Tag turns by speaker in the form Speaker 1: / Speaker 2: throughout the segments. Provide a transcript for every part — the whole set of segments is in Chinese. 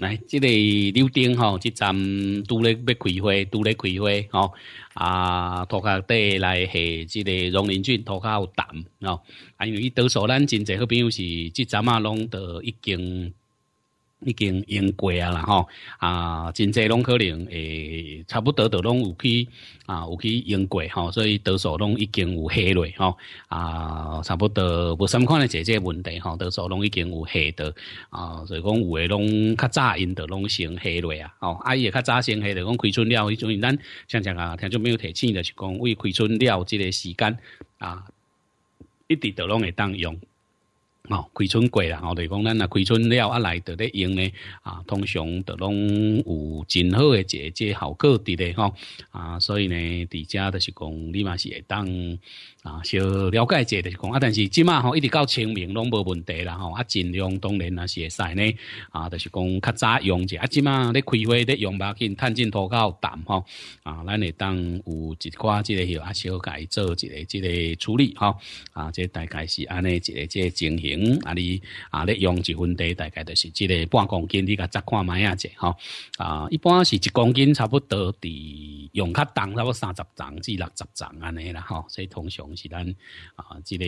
Speaker 1: 来，即个柳丁吼，即站拄咧要开花，拄咧开花吼。啊，涂骹底来下即个榕林菌，涂骹有啖哦。啊，因为伊多数咱真侪好朋友是即站啊，拢都已经。已经用过啊啦吼啊，真侪拢可能诶，差不多都拢有去啊，有去用过吼，所以多数拢已经有下落吼啊，差不多无甚物看咧，姐姐问题吼，多数拢已经有下得啊，所以讲有诶拢较早因都拢先下落啊，吼，啊伊也较早先下落，讲开春了，迄种咱像前啊，听就没有提示就是讲为开春了即个时间啊，一直都拢会当用。哦，开春过啦，吼，就讲咱啊开春了啊来，到咧用咧啊，通常都拢有真好诶一个即效果伫咧吼，啊，所以呢，伫遮都是讲你嘛是会当啊小了解者，就是讲啊，但是即马吼一直到清明拢无问题啦吼，啊尽量当然啊是会使呢，啊，就是讲较早用者啊，即马咧开花咧用嘛，见趁径土够淡吼，啊，咱会当有一寡即个，有啊小改做一个即个处理吼啊，即大概是安尼一个即个情形。嗯，啊你啊你用一份地大概就是即个半公斤，你甲十块买一只吼。啊，一般是一公斤差不多伫用较重，差不多三十张至六十张安尼啦哈，所以通常是咱啊，即个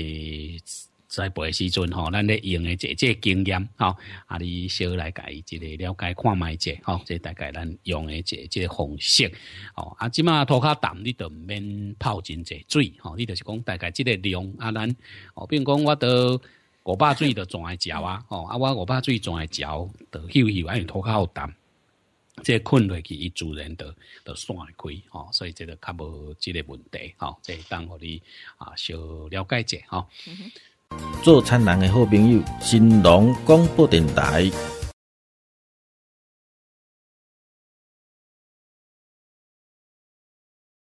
Speaker 1: 在备时阵吼，咱咧用的这这经验吼，啊，你小来解一个了解看卖只吼，即大概咱用的这这方式哦，啊，起码土卡淡，你都免泡真这水吼，你就是讲大概即个量啊，咱哦，比如讲我都。我爸最的总爱嚼啊，哦，啊我我爸最总爱嚼，著休息完就脱靠单，这困落去主人的，著著散开，哦，所以这个较无即个问题，哦，这当互你啊小了解者，哦，做餐人的好朋友，新龙广播电台。